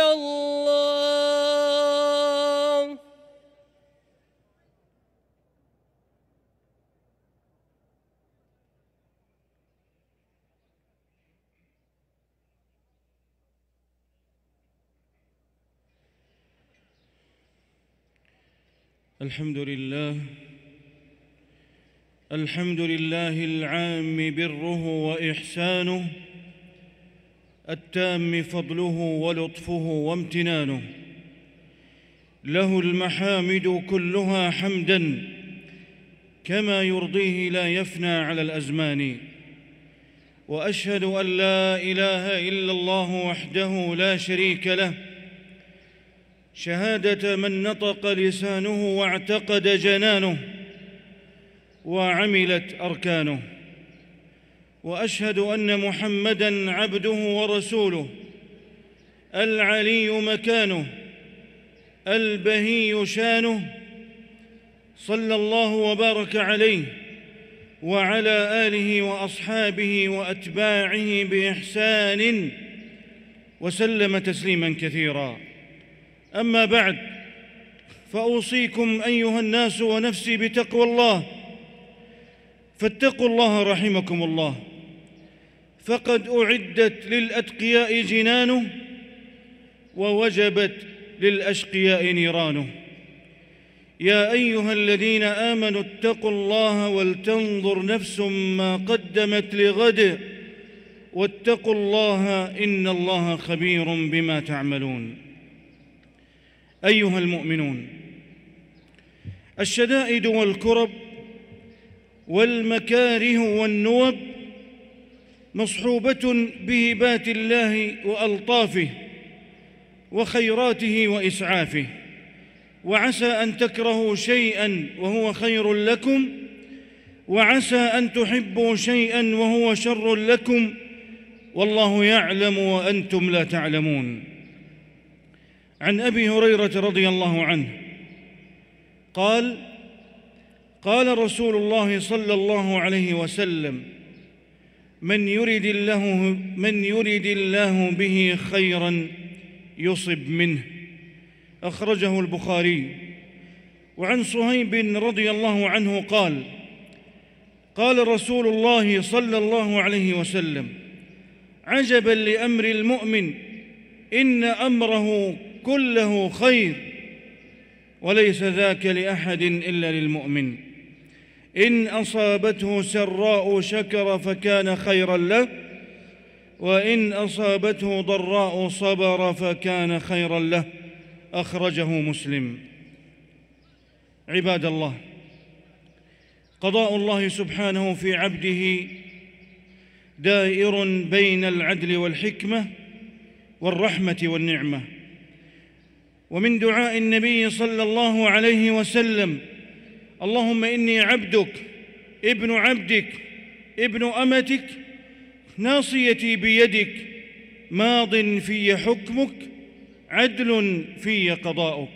الله الحمد لله الحمد لله العام بره وإحسانه التام فضله ولطفه وامتنانه له المحامد كلها حمدا كما يرضيه لا يفنى على الازمان واشهد ان لا اله الا الله وحده لا شريك له شهاده من نطق لسانه واعتقد جنانه وعملت اركانه واشهد ان محمدا عبده ورسوله العلي مكانه البهي شانه صلى الله وبارك عليه وعلى اله واصحابه واتباعه باحسان وسلم تسليما كثيرا اما بعد فاوصيكم ايها الناس ونفسي بتقوى الله فاتقوا الله رحمكم الله فقد اعدت للاتقياء جنانه ووجبت للاشقياء نيرانه يا ايها الذين امنوا اتقوا الله ولتنظر نفس ما قدمت لغد واتقوا الله ان الله خبير بما تعملون ايها المؤمنون الشدائد والكرب والمكاره والنوب مصحوبه بهبات الله والطافه وخيراته واسعافه وعسى ان تكرهوا شيئا وهو خير لكم وعسى ان تحبوا شيئا وهو شر لكم والله يعلم وانتم لا تعلمون عن ابي هريره رضي الله عنه قال قال رسول الله صلى الله عليه وسلم من يرد الله من يرد الله به خيرا يصب منه اخرجه البخاري وعن صهيب رضي الله عنه قال قال رسول الله صلى الله عليه وسلم عجبا لامر المؤمن ان امره كله خير وليس ذاك لاحد الا للمؤمن إن أصابته سراء شكر فكان خيرا له وإن أصابته ضراء صبر فكان خيرا له أخرجه مسلم عباد الله قضاء الله سبحانه في عبده دائر بين العدل والحكمة والرحمة والنعمة ومن دعاء النبي صلى الله عليه وسلم اللهم اني عبدك ابن عبدك ابن امتك ناصيتي بيدك ماض في حكمك عدل في قضاؤك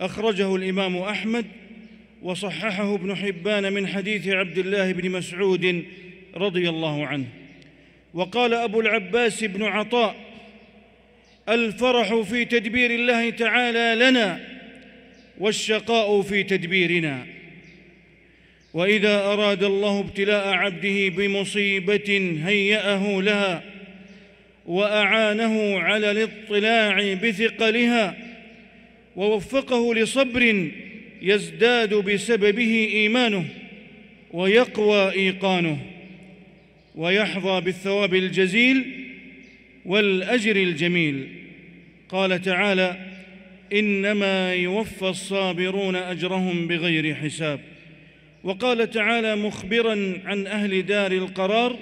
اخرجه الامام احمد وصححه ابن حبان من حديث عبد الله بن مسعود رضي الله عنه وقال ابو العباس بن عطاء الفرح في تدبير الله تعالى لنا والشقاء في تدبيرنا واذا اراد الله ابتلاء عبده بمصيبه هياه لها واعانه على الاطلاع بثقلها ووفقه لصبر يزداد بسببه ايمانه ويقوى ايقانه ويحظى بالثواب الجزيل والاجر الجميل قال تعالى انما يوفى الصابرون اجرهم بغير حساب وقال تعالى مخبرا عن اهل دار القرار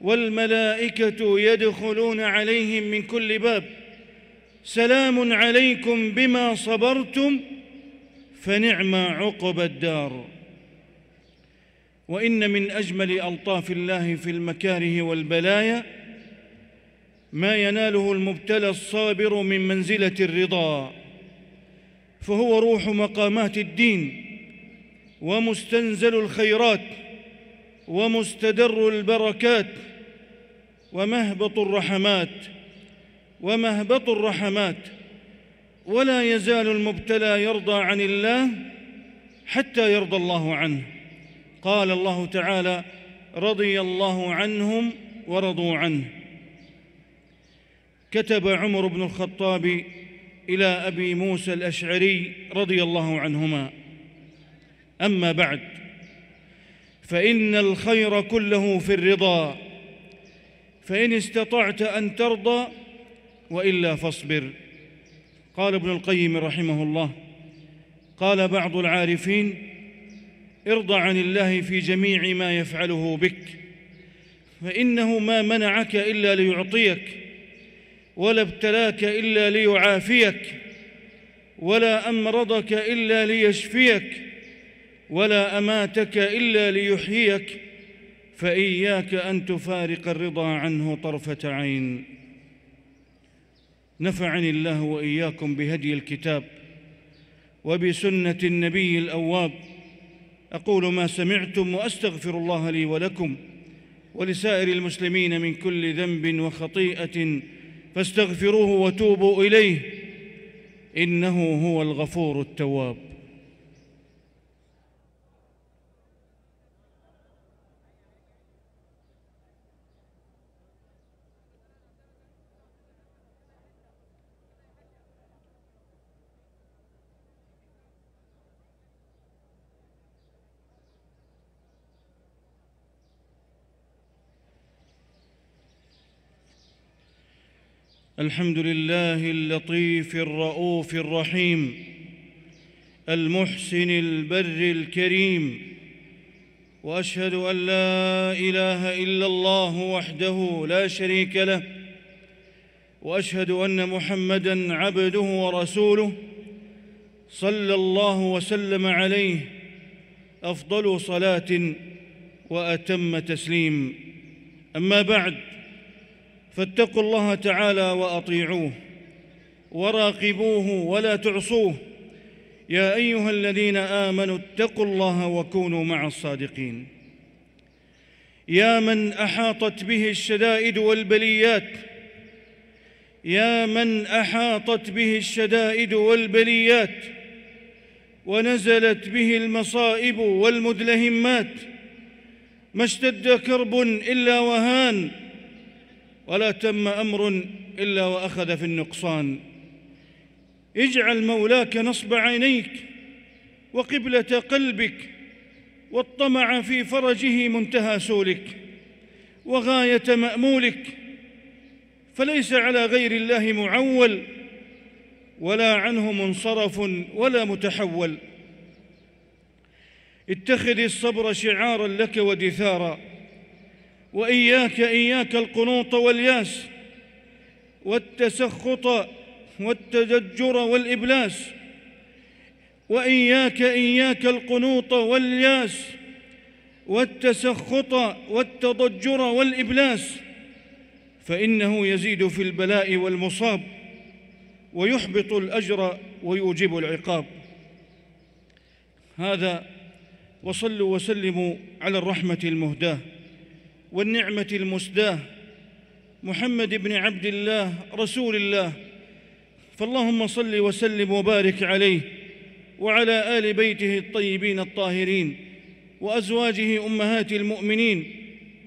والملائكه يدخلون عليهم من كل باب سلام عليكم بما صبرتم فنعم عقب الدار وان من اجمل الطاف الله في المكاره والبلايا ما يناله المبتلى الصابر من منزله الرضا فهو روح مقامات الدين ومستنزل الخيرات ومستدر البركات ومهبط الرحمات ومهبط الرحمات ولا يزال المبتلى يرضى عن الله حتى يرضى الله عنه قال الله تعالى رضي الله عنهم ورضوا عنه كتب عمر بن الخطاب الى ابي موسى الاشعري رضي الله عنهما اما بعد فان الخير كله في الرضا فان استطعت ان ترضى والا فاصبر قال ابن القيم رحمه الله قال بعض العارفين ارض عن الله في جميع ما يفعله بك فانه ما منعك الا ليعطيك ولا ابتلاك الا ليعافيك ولا امرضك الا ليشفيك ولا اماتك الا ليحييك فاياك ان تفارق الرضا عنه طرفه عين نفعني الله واياكم بهدي الكتاب وبسنه النبي الاواب اقول ما سمعتم واستغفر الله لي ولكم ولسائر المسلمين من كل ذنب وخطيئه فاستغفروه وتوبوا اليه انه هو الغفور التواب الحمد لله اللطيف الرؤوف الرحيم المحسن البر الكريم واشهد ان لا اله الا الله وحده لا شريك له واشهد ان محمدا عبده ورسوله صلى الله وسلم عليه افضل صلاه واتم تسليم اما بعد فاتقوا الله تعالى واطيعوه وراقبوه ولا تعصوه يا ايها الذين امنوا اتقوا الله وكونوا مع الصادقين يا من احاطت به الشدائد والبليات يا من احاطت به الشدائد والبليات ونزلت به المصائب والمدلهمات ما اشتد كرب الا وهان ولا تم امر الا واخذ في النقصان اجعل مولاك نصب عينيك وقبله قلبك والطمع في فرجه منتهى سولك وغايه مامولك فليس على غير الله معول ولا عنه منصرف ولا متحول اتخذ الصبر شعارا لك ودثارا واياك اياك القنوط والياس والتسخط والتزجر والابلاس واياك اياك القنوط والياس والتسخط والتضجر والابلاس فانه يزيد في البلاء والمصاب ويحبط الاجر ويوجب العقاب هذا وصلوا وسلموا على الرحمه المهداه والنعمة المسداة محمد بن عبد الله رسول الله فاللهم صل وسلم وبارك عليه وعلى آل بيته الطيبين الطاهرين وأزواجه أمهات المؤمنين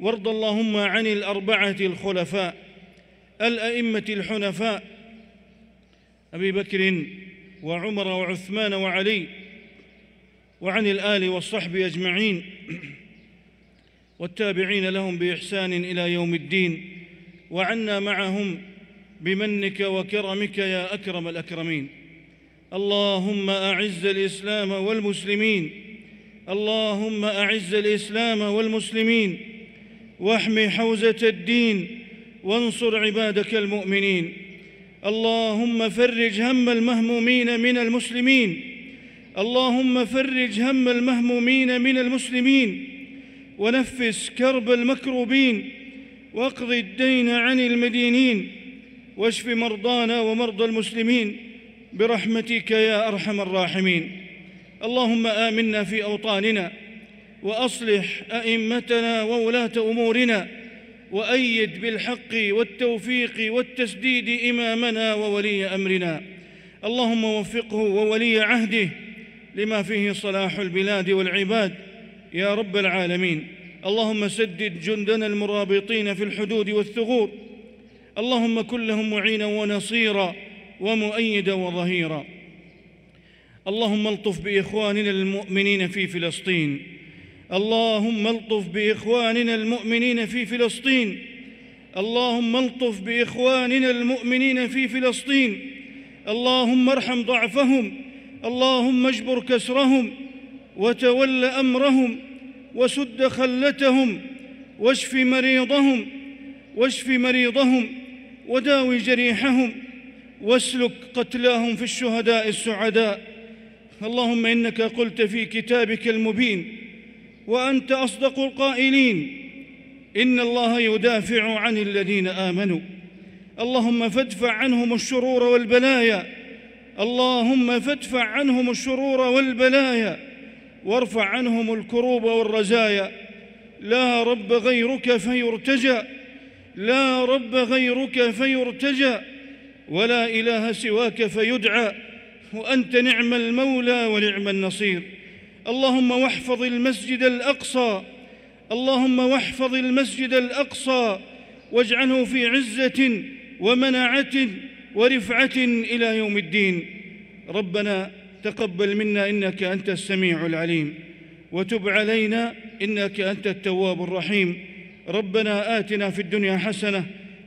وارض اللهم عن الأربعة الخلفاء الأئمة الحنفاء أبي بكر وعمر وعثمان وعلي وعن الآل والصحب أجمعين والتابعين لهم باحسان الى يوم الدين وعنا معهم بمنك وكرمك يا اكرم الاكرمين اللهم اعز الاسلام والمسلمين اللهم اعز الاسلام والمسلمين واحم حوزه الدين وانصر عبادك المؤمنين اللهم فرج هم المهمومين من المسلمين اللهم فرج هم المهمومين من المسلمين ونفس كرب المكروبين واقض الدين عن المدينين واشف مرضانا ومرضى المسلمين برحمتك يا ارحم الراحمين اللهم امنا في اوطاننا واصلح ائمتنا وولاه امورنا وايد بالحق والتوفيق والتسديد امامنا وولي امرنا اللهم وفقه وولي عهده لما فيه صلاح البلاد والعباد يا رب العالمين اللهم سدد جندنا المرابطين في الحدود والثغور اللهم كن لهم معينا ونصيرا ومؤيدا وظهيرا اللهم الطف باخواننا المؤمنين في فلسطين اللهم الطف باخواننا المؤمنين في فلسطين اللهم الطف باخواننا المؤمنين في فلسطين اللهم ارحم ضعفهم اللهم اجبر كسرهم وتول امرهم وسد خلتهم واشف مريضهم واشف مريضهم وداوي جريحهم واسلك قتلاهم في الشهداء السعداء اللهم انك قلت في كتابك المبين وانت اصدق القائلين ان الله يدافع عن الذين امنوا اللهم فادفع عنهم الشرور والبلايا اللهم فادفع عنهم الشرور والبلايا وارفع عنهم الكروب والرزايا لا رب غيرك فيرتجى لا رب غيرك فيرتجى ولا اله سواك فيدعى وانت نعم المولى ونعم النصير اللهم واحفظ المسجد الاقصى اللهم واحفظ المسجد الاقصى واجعله في عزه ومنعه ورفعه الى يوم الدين ربنا تقبل منا انك انت السميع العليم وتب علينا انك انت التواب الرحيم ربنا اتنا في الدنيا حسنه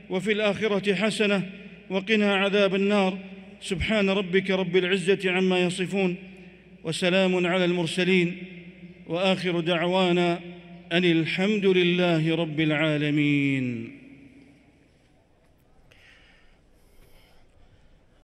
وفي الاخره حسنه وقنا عذاب النار سبحان ربك رب العزه عما يصفون وسلام على المرسلين واخر دعوانا ان الحمد لله رب العالمين